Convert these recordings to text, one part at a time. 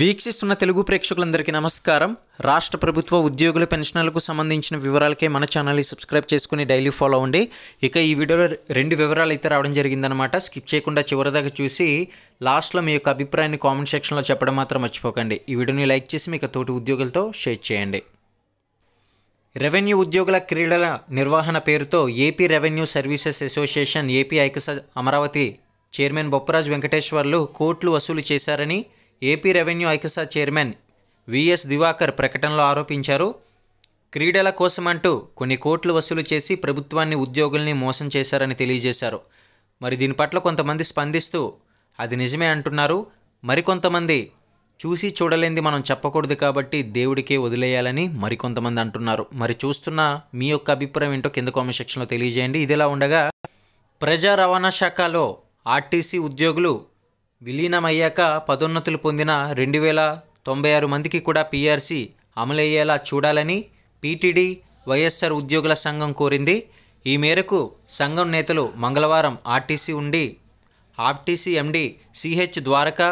వీక్షిస్తున్న తెలుగు ప్రేక్షకులందరికీ నమస్కారం రాష్ట్ర ప్రభుత్వ ఉద్యోగుల పెన్షన్లకు సంబంధించిన వివరాలకే మన ఛానల్ని సబ్స్క్రైబ్ చేసుకుని డైలీ ఫాలో అవ్వండి ఇక ఈ వీడియోలో రెండు వివరాలు అయితే రావడం జరిగిందనమాట స్కిప్ చేయకుండా చివరిదాకా చూసి లాస్ట్లో మీ యొక్క అభిప్రాయాన్ని కామెంట్ సెక్షన్లో చెప్పడం మాత్రం మర్చిపోకండి ఈ వీడియోని లైక్ చేసి మీకు తోటి ఉద్యోగులతో షేర్ చేయండి రెవెన్యూ ఉద్యోగుల క్రీడల నిర్వహణ పేరుతో AP revenue services association AP ఐకస అమరావతి చైర్మన్ బొప్పరాజు వెంకటేశ్వర్లు కోట్లు వసూలు చేశారని ఏపీ రెవెన్యూ ఐకసా చైర్మన్ విఎస్ దివాకర్ ప్రకటనలో ఆరోపించారు క్రీడల కోసమంటూ కొన్ని కోట్లు వసూలు చేసి ప్రభుత్వాన్ని ఉద్యోగుల్ని మోసం చేశారని తెలియజేశారు మరి దీని పట్ల కొంతమంది స్పందిస్తూ అది నిజమే అంటున్నారు మరికొంతమంది చూసి చూడలేంది మనం చెప్పకూడదు కాబట్టి దేవుడికే వదిలేయాలని మరికొంతమంది అంటున్నారు మరి చూస్తున్న మీ యొక్క అభిప్రాయం ఏంటో కింద కామెంట్ సెక్షన్లో తెలియజేయండి ఇదిలా ఉండగా ప్రజా రవాణా శాఖలో ఆర్టీసీ ఉద్యోగులు విలీనమయ్యాక పదోన్నతులు పొందిన రెండు వేల తొంభై ఆరు మందికి కూడా పీఆర్సీ అమలయ్యేలా చూడాలని పీటీడీ వైఎస్ఆర్ ఉద్యోగుల సంఘం కోరింది ఈ మేరకు సంఘం నేతలు మంగళవారం ఆర్టీసీ ఉండి ఆర్టీసీ ఎండి సిహెచ్ ద్వారకా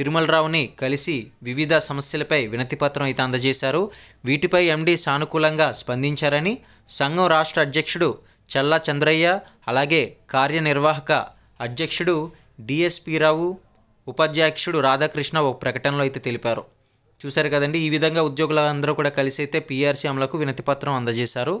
తిరుమలరావుని కలిసి వివిధ సమస్యలపై వినతిపత్రం అయితే అందజేశారు వీటిపై ఎండి సానుకూలంగా స్పందించారని సంఘం రాష్ట్ర అధ్యక్షుడు చల్లా చంద్రయ్య అలాగే కార్యనిర్వాహక అధ్యక్షుడు డిఎస్పి రావు ఉపాధ్యక్షుడు రాధాకృష్ణ ఒక ప్రకటనలో అయితే తెలిపారు చూశారు కదండి ఈ విధంగా ఉద్యోగులందరూ కూడా కలిసి అయితే పీఆర్సీ అమలకు వినతిపత్రం అందజేశారు